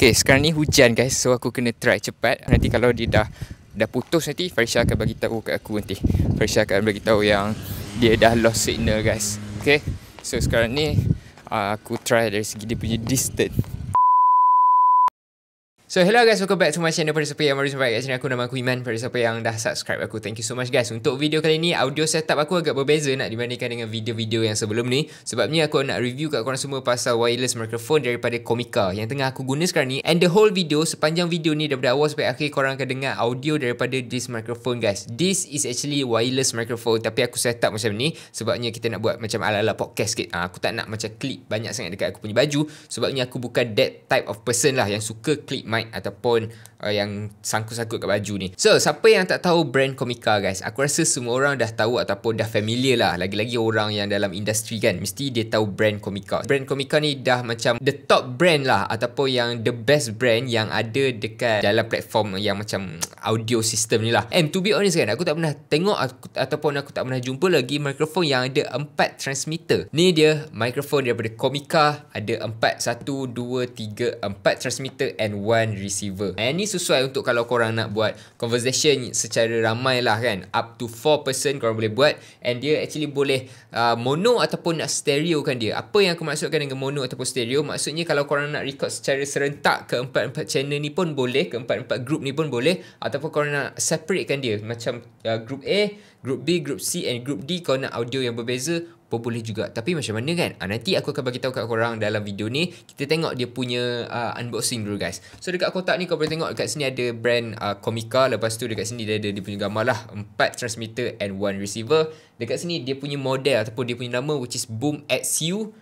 Okay, sekarang ni hujan guys. So aku kena try cepat. Nanti kalau dia dah dah putus nanti Farisha akan bagi tahu kat aku nanti. Farisha akan bagi tahu yang dia dah lost signal guys. Okay, so sekarang ni uh, aku try dari segi dia punya distance. So hello guys, welcome back to my channel Pada siapa yang baru sampai kat channel aku Nama aku Iman Pada siapa yang dah subscribe aku Thank you so much guys Untuk video kali ni Audio setup aku agak berbeza Nak dibandingkan dengan video-video yang sebelum ni Sebab ni aku nak review kat korang semua Pasal wireless microphone daripada Comica Yang tengah aku guna sekarang ni And the whole video Sepanjang video ni Daripada awal sampai akhir Korang akan dengar audio daripada this microphone guys This is actually wireless microphone Tapi aku setup macam ni Sebabnya kita nak buat macam ala-ala podcast sikit ha, Aku tak nak macam clip banyak sangat dekat aku punya baju Sebabnya aku bukan that type of person lah Yang suka clip mic mic ataupun uh, yang sangkut-sangkut kat baju ni. So, siapa yang tak tahu brand Komika guys? Aku rasa semua orang dah tahu ataupun dah familiar lah. Lagi-lagi orang yang dalam industri kan. Mesti dia tahu brand Komika. Brand Komika ni dah macam the top brand lah. Ataupun yang the best brand yang ada dekat dalam platform yang macam audio system ni lah. And to be honest kan, aku tak pernah tengok aku, ataupun aku tak pernah jumpa lagi mikrofon yang ada empat transmitter. Ni dia mikrofon daripada Komika Ada empat, satu, dua, tiga, empat transmitter and one receiver. And ni sesuai untuk kalau korang nak buat conversation secara ramai lah kan up to four person korang boleh buat and dia actually boleh uh, mono ataupun nak stereo kan dia apa yang aku maksudkan dengan mono ataupun stereo maksudnya kalau korang nak record secara serentak ke empat-empat channel ni pun boleh ke empat-empat group ni pun boleh ataupun korang nak separate kan dia macam uh, group A Group B, Group C and Group D kau nak audio yang berbeza pun boleh juga. Tapi macam mana kan? Ha, nanti aku akan bagi tahu kat korang dalam video ni. Kita tengok dia punya uh, unboxing dulu guys. So dekat kotak ni kau boleh tengok dekat sini ada brand uh, Comica. Lepas tu dekat sini dia ada dia punya gambar lah. empat transmitter and one receiver. Dekat sini dia punya model ataupun dia punya nama which is Boom XU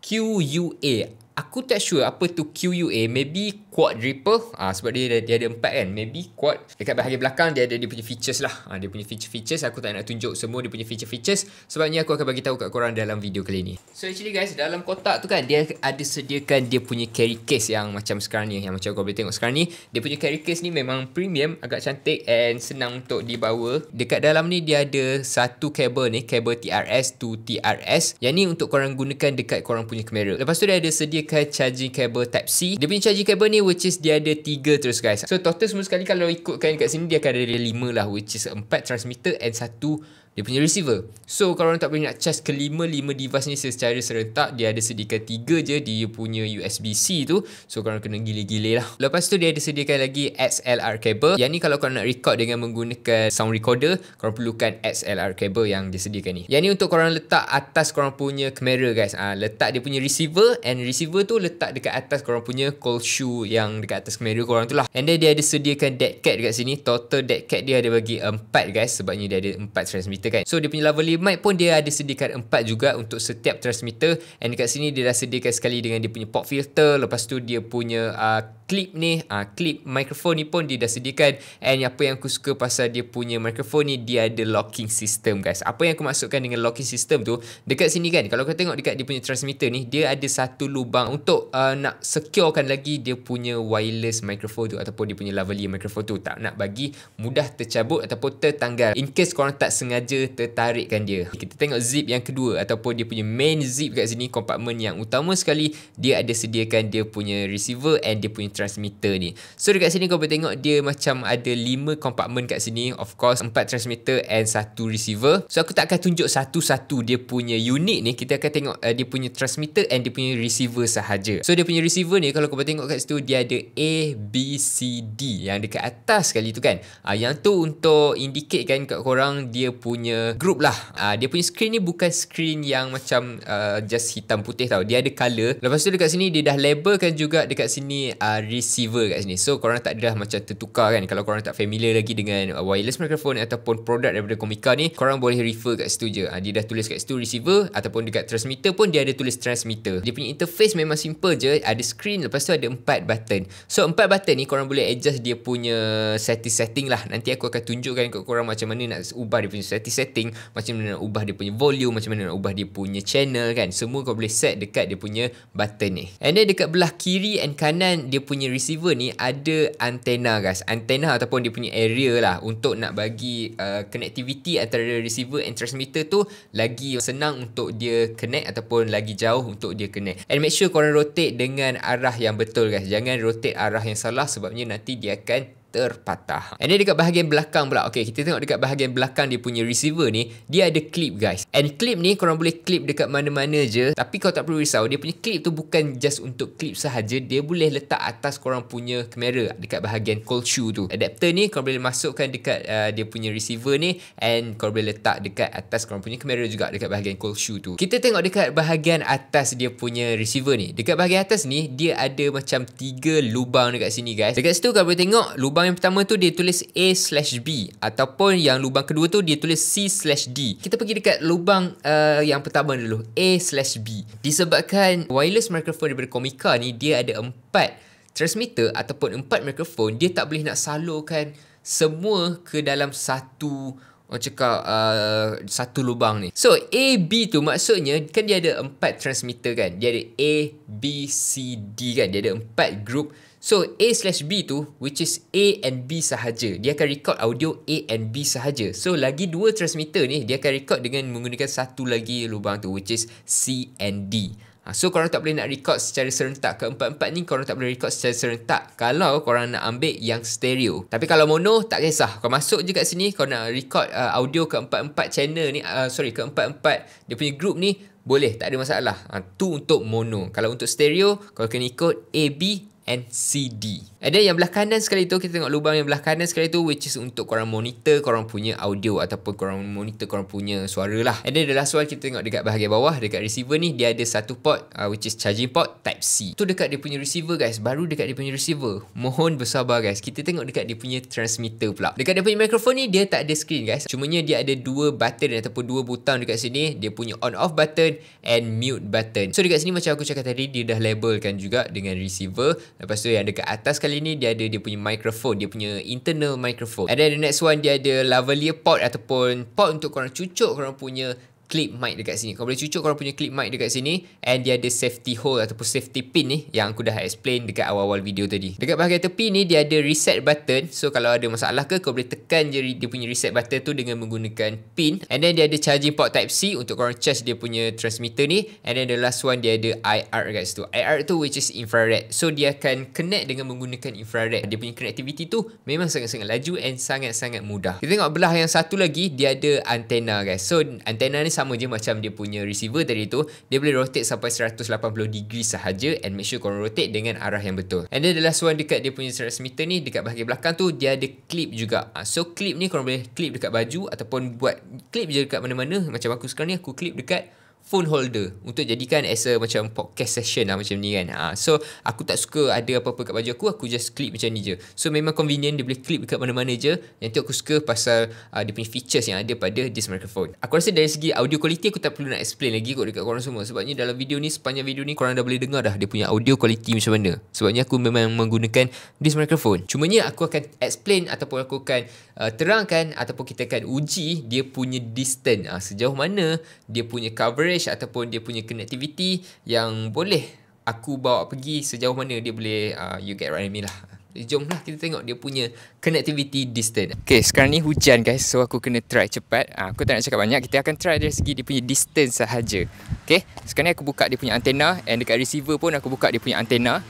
QUA. Aku tak sure apa tu QUA. Maybe quad ripper ah sebab dia, dia ada empat kan maybe quad dekat bahagian belakang dia ada dia punya features lah uh, dia punya feature features aku tak nak tunjuk semua dia punya feature features sebab ni aku akan bagi tahu kat korang dalam video kali ni so actually guys dalam kotak tu kan dia ada sediakan dia punya carry case yang macam sekarang ni yang macam kau boleh tengok sekarang ni dia punya carry case ni memang premium agak cantik and senang untuk dibawa dekat dalam ni dia ada satu kabel ni kabel TRS to TRS yang ni untuk korang gunakan dekat korang punya kamera lepas tu dia ada sediakan charging kabel type C dia punya charging kabel ni which is dia ada tiga terus guys. So total semua sekali kalau ikutkan dekat sini dia akan ada lima lah which is empat transmitter and satu dia punya receiver. So kalau orang tak boleh nak charge kelima-lima device ni secara serentak, dia ada sediakan tiga je dia punya USB-C tu. So kalau kena gile-gile lah. Lepas tu dia ada sediakan lagi XLR cable. Yang ni kalau korang nak record dengan menggunakan sound recorder, korang perlukan XLR cable yang dia sediakan ni. Yang ni untuk korang letak atas korang punya kamera guys. Ah letak dia punya receiver and receiver tu letak dekat atas korang punya cold shoe yang dekat atas kamera korang tu lah. And then dia ada sediakan deck cat dekat sini. Total deck cat dia ada bagi empat guys sebabnya dia ada empat transmitter kita kan so dia punya lavalier mic pun dia ada sediakan empat juga untuk setiap transmitter and dekat sini dia dah sediakan sekali dengan dia punya port filter lepas tu dia punya uh, clip ni uh, ah, clip mikrofon ni pun dia dah sediakan and apa yang aku suka pasal dia punya mikrofon ni dia ada locking system guys apa yang aku maksudkan dengan locking system tu dekat sini kan kalau kau tengok dekat dia punya transmitter ni dia ada satu lubang untuk uh, nak securekan lagi dia punya wireless mikrofon tu ataupun dia punya lavalier mikrofon tu tak nak bagi mudah tercabut ataupun tertanggal in case korang tak sengaja tertarikkan dia kita tengok zip yang kedua ataupun dia punya main zip dekat sini compartment yang utama sekali dia ada sediakan dia punya receiver and dia punya transmitter transmitter ni. So dekat sini kau boleh tengok dia macam ada 5 compartment kat sini. Of course 4 transmitter and 1 receiver. So aku tak akan tunjuk satu-satu dia punya unit ni. Kita akan tengok uh, dia punya transmitter and dia punya receiver sahaja. So dia punya receiver ni kalau kau boleh tengok kat situ dia ada A, B, C, D yang dekat atas sekali tu kan. Uh, yang tu untuk indicate kan kat korang dia punya group lah. Uh, dia punya screen ni bukan screen yang macam uh, just hitam putih tau. Dia ada colour. Lepas tu dekat sini dia dah labelkan juga dekat sini uh, receiver kat sini. So korang tak ada macam tertukar kan kalau korang tak familiar lagi dengan uh, wireless microphone ataupun produk daripada Komika ni, korang boleh refer kat situ je. Ah, dia dah tulis kat situ receiver ataupun dekat transmitter pun dia ada tulis transmitter. Dia punya interface memang simple je, ada screen lepas tu ada empat button. So empat button ni korang boleh adjust dia punya setting setting lah. Nanti aku akan tunjukkan kat korang macam mana nak ubah dia punya setting setting, macam mana nak ubah dia punya volume, macam mana nak ubah dia punya channel kan. Semua kau boleh set dekat dia punya button ni. And then dekat belah kiri and kanan dia punya punya receiver ni ada antena guys. Antena ataupun dia punya area lah untuk nak bagi uh, connectivity antara receiver and transmitter tu lagi senang untuk dia connect ataupun lagi jauh untuk dia connect. And make sure korang rotate dengan arah yang betul guys. Jangan rotate arah yang salah sebabnya nanti dia akan terpatah. And then dekat bahagian belakang pula. Okay, kita tengok dekat bahagian belakang dia punya receiver ni. Dia ada clip guys. And clip ni korang boleh clip dekat mana-mana je. Tapi kau tak perlu risau. Dia punya clip tu bukan just untuk clip sahaja. Dia boleh letak atas korang punya kamera dekat bahagian cold shoe tu. Adapter ni korang boleh masukkan dekat uh, dia punya receiver ni. And korang boleh letak dekat atas korang punya kamera juga dekat bahagian cold shoe tu. Kita tengok dekat bahagian atas dia punya receiver ni. Dekat bahagian atas ni, dia ada macam tiga lubang dekat sini guys. Dekat situ korang boleh tengok lubang lubang yang pertama tu dia tulis A slash B ataupun yang lubang kedua tu dia tulis C slash D. Kita pergi dekat lubang uh, yang pertama dulu A slash B. Disebabkan wireless microphone daripada Komika ni dia ada empat transmitter ataupun empat microphone dia tak boleh nak salurkan semua ke dalam satu orang cakap uh, satu lubang ni. So A, B tu maksudnya kan dia ada empat transmitter kan. Dia ada A, B, C, D kan. Dia ada empat group So A slash B tu which is A and B sahaja. Dia akan record audio A and B sahaja. So lagi dua transmitter ni dia akan record dengan menggunakan satu lagi lubang tu which is C and D. Ha, so korang tak boleh nak record secara serentak Keempat-empat ni korang tak boleh record secara serentak Kalau korang nak ambil yang stereo Tapi kalau mono tak kisah Kau masuk je kat sini kau nak record uh, audio keempat-empat channel ni uh, Sorry keempat-empat dia punya group ni boleh, tak ada masalah. Ha, tu untuk mono. Kalau untuk stereo, kau kena ikut A, B and CD. And yang belah kanan sekali tu kita tengok lubang yang belah kanan sekali tu which is untuk korang monitor korang punya audio ataupun korang monitor korang punya suara lah. ada then the last one kita tengok dekat bahagian bawah dekat receiver ni dia ada satu port uh, which is charging port type C. Tu dekat dia punya receiver guys, baru dekat dia punya receiver. Mohon bersabar guys. Kita tengok dekat dia punya transmitter pula. Dekat dia punya mikrofon ni dia tak ada screen guys. Cuma nya dia ada dua button ataupun dua butang dekat sini. Dia punya on off button and mute button. So dekat sini macam aku cakap tadi dia dah labelkan juga dengan receiver. Lepas tu yang dekat atas kali ni dia ada dia punya mikrofon. dia punya internal mikrofon. Ada the next one dia ada lavalier port ataupun port untuk korang cucuk korang punya clip mic dekat sini. Kau boleh cucuk kau punya clip mic dekat sini and dia ada safety hole ataupun safety pin ni yang aku dah explain dekat awal-awal video tadi. Dekat bahagian tepi ni dia ada reset button. So kalau ada masalah ke kau boleh tekan je dia punya reset button tu dengan menggunakan pin and then dia ada charging port type C untuk kau charge dia punya transmitter ni and then the last one dia ada IR dekat situ. IR tu which is infrared. So dia akan connect dengan menggunakan infrared. Dia punya connectivity tu memang sangat-sangat laju and sangat-sangat mudah. Kita tengok belah yang satu lagi dia ada antena guys. So antena ni sama je macam dia punya receiver tadi tu dia boleh rotate sampai 180 degree sahaja and make sure korang rotate dengan arah yang betul and then the last one dekat dia punya transmitter ni dekat bahagian belakang tu dia ada clip juga ah, so clip ni korang boleh clip dekat baju ataupun buat clip je dekat mana-mana macam aku sekarang ni aku clip dekat phone holder untuk jadikan as a macam podcast session lah macam ni kan. Ha, so aku tak suka ada apa-apa kat baju aku, aku just clip macam ni je. So memang convenient dia boleh clip dekat mana-mana je. Nanti aku suka pasal uh, dia punya features yang ada pada this microphone. Aku rasa dari segi audio quality aku tak perlu nak explain lagi kot dekat korang semua. Sebabnya dalam video ni, sepanjang video ni korang dah boleh dengar dah dia punya audio quality macam mana. Sebabnya aku memang menggunakan this microphone. Cumanya aku akan explain ataupun aku akan uh, terangkan ataupun kita akan uji dia punya distance. Ha, sejauh mana dia punya coverage coverage ataupun dia punya connectivity yang boleh aku bawa pergi sejauh mana dia boleh uh, you get right me lah eh, Jom lah kita tengok dia punya connectivity distance Okay sekarang ni hujan guys So aku kena try cepat ha, Aku tak nak cakap banyak Kita akan try dari segi dia punya distance sahaja Okay sekarang ni aku buka dia punya antena And dekat receiver pun aku buka dia punya antena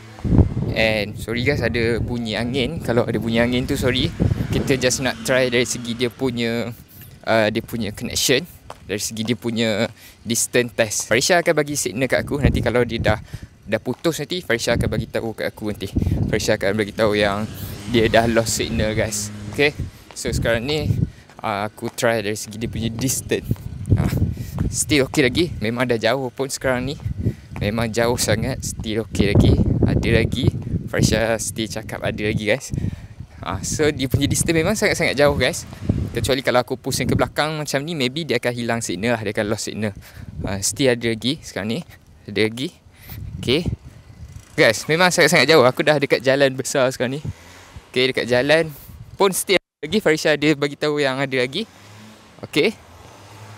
And sorry guys ada bunyi angin Kalau ada bunyi angin tu sorry Kita just nak try dari segi dia punya uh, Dia punya connection dari segi dia punya distant test. Farisha akan bagi signal kat aku nanti kalau dia dah dah putus nanti Farisha akan bagi tahu kat aku nanti. Farisha akan bagi tahu yang dia dah lost signal guys. Okay So sekarang ni uh, aku try dari segi dia punya distant. Uh, ah, still okay lagi. Memang dah jauh pun sekarang ni. Memang jauh sangat still okay lagi. Ada lagi Farisha still cakap ada lagi guys. Ah, so dia punya distance memang sangat-sangat jauh guys. Kecuali kalau aku pusing ke belakang macam ni maybe dia akan hilang signal lah, dia akan lost signal. Ah, still ada lagi sekarang ni. Ada lagi. Okay Guys, memang sangat-sangat jauh. Aku dah dekat jalan besar sekarang ni. Okay dekat jalan pun still ada lagi Farisha dia bagi tahu yang ada lagi. Okay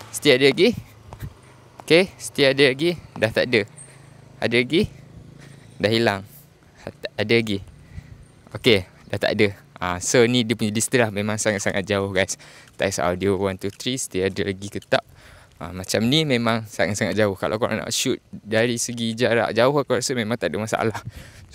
Still ada lagi. Okay still ada lagi. Dah tak ada. Ada lagi. Dah hilang. Ada lagi. Okay, dah tak ada. Uh, so ni dia punya distance lah memang sangat-sangat jauh guys. Test audio 1 2 3 still ada lagi ke tak. Uh, macam ni memang sangat-sangat jauh. Kalau korang nak shoot dari segi jarak jauh aku rasa memang tak ada masalah.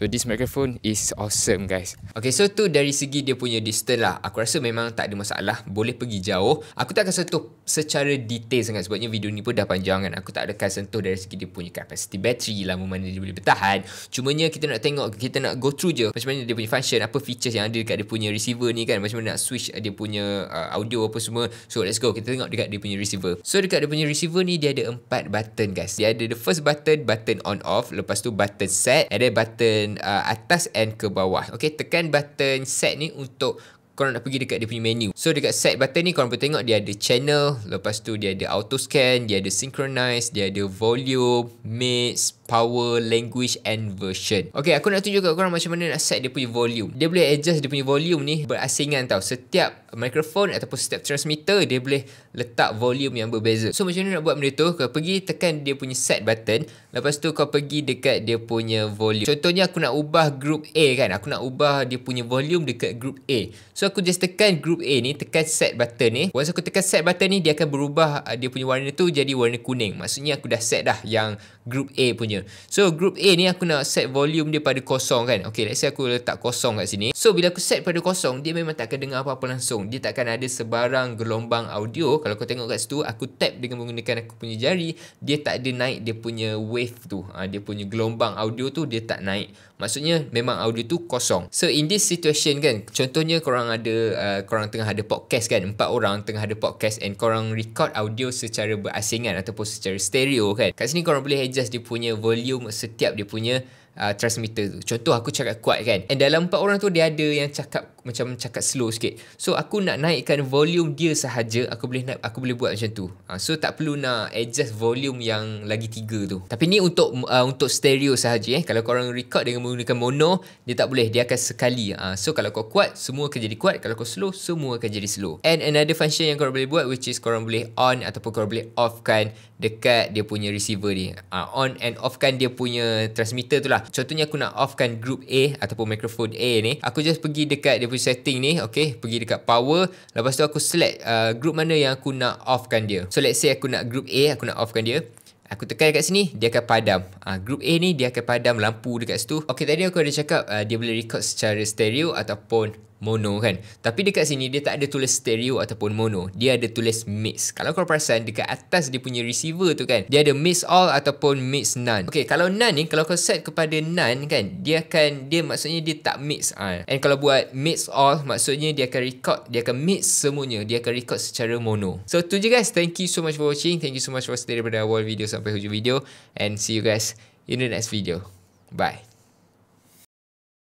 So this microphone is awesome guys. Okay so tu dari segi dia punya distance lah. Aku rasa memang tak ada masalah. Boleh pergi jauh. Aku tak akan sentuh secara detail sangat sebabnya video ni pun dah panjang kan. Aku tak akan sentuh dari segi dia punya capacity battery lah. Mana dia boleh bertahan. Cumanya kita nak tengok, kita nak go through je. Macam mana dia punya function, apa features yang ada dekat dia punya receiver ni kan. Macam mana nak switch dia punya uh, audio apa semua. So let's go. Kita tengok dekat dia punya receiver. So dekat dia punya receiver ni dia ada empat button guys. Dia ada the first button, button on off. Lepas tu button set. Ada button button uh, atas and ke bawah. Okay, tekan button set ni untuk korang nak pergi dekat dia punya menu. So dekat set button ni korang boleh tengok dia ada channel, lepas tu dia ada auto scan, dia ada synchronize, dia ada volume, mix power language and version. Okay, aku nak tunjuk kat korang macam mana nak set dia punya volume. Dia boleh adjust dia punya volume ni berasingan tau. Setiap microphone ataupun setiap transmitter dia boleh letak volume yang berbeza. So macam mana nak buat benda tu? Kau pergi tekan dia punya set button. Lepas tu kau pergi dekat dia punya volume. Contohnya aku nak ubah group A kan. Aku nak ubah dia punya volume dekat group A. So aku just tekan group A ni, tekan set button ni. Once aku tekan set button ni, dia akan berubah uh, dia punya warna tu jadi warna kuning. Maksudnya aku dah set dah yang group A punya. So group A ni aku nak set volume dia pada kosong kan. Okay let's say aku letak kosong kat sini. So bila aku set pada kosong dia memang tak akan dengar apa-apa langsung. Dia takkan ada sebarang gelombang audio. Kalau kau tengok kat situ aku tap dengan menggunakan aku punya jari. Dia tak ada naik dia punya wave tu. Ha, dia punya gelombang audio tu dia tak naik. Maksudnya memang audio tu kosong. So in this situation kan contohnya korang ada uh, korang tengah ada podcast kan. Empat orang tengah ada podcast and korang record audio secara berasingan ataupun secara stereo kan. Kat sini korang boleh adjust dia punya volume volume setiap dia punya uh, transmitter tu. Contoh aku cakap kuat kan. And dalam empat orang tu dia ada yang cakap macam cakap slow sikit. So aku nak naikkan volume dia sahaja, aku boleh naik, aku boleh buat macam tu. Uh, so tak perlu nak adjust volume yang lagi tiga tu. Tapi ni untuk uh, untuk stereo sahaja eh. Kalau kau orang record dengan menggunakan mono, dia tak boleh. Dia akan sekali. Uh, so kalau kau kuat, semua akan jadi kuat. Kalau kau slow, semua akan jadi slow. And another function yang korang boleh buat which is korang boleh on ataupun korang boleh off kan? dekat dia punya receiver ni. Uh, on and off kan dia punya transmitter tu lah. Contohnya aku nak off kan group A ataupun microphone A ni. Aku just pergi dekat dia punya setting ni. Okay. Pergi dekat power. Lepas tu aku select uh, group mana yang aku nak off kan dia. So let's say aku nak group A. Aku nak off kan dia. Aku tekan dekat sini, dia akan padam. Ah, ha, Group A ni, dia akan padam lampu dekat situ. Okay, tadi aku ada cakap uh, dia boleh record secara stereo ataupun mono kan tapi dekat sini dia tak ada tulis stereo ataupun mono dia ada tulis mix kalau kau perasan dekat atas dia punya receiver tu kan dia ada mix all ataupun mix none okey kalau none ni kalau kau set kepada none kan dia akan dia maksudnya dia tak mix ah ha. and kalau buat mix all maksudnya dia akan record dia akan mix semuanya dia akan record secara mono so tu je guys thank you so much for watching thank you so much for stay daripada awal video sampai hujung video and see you guys in the next video bye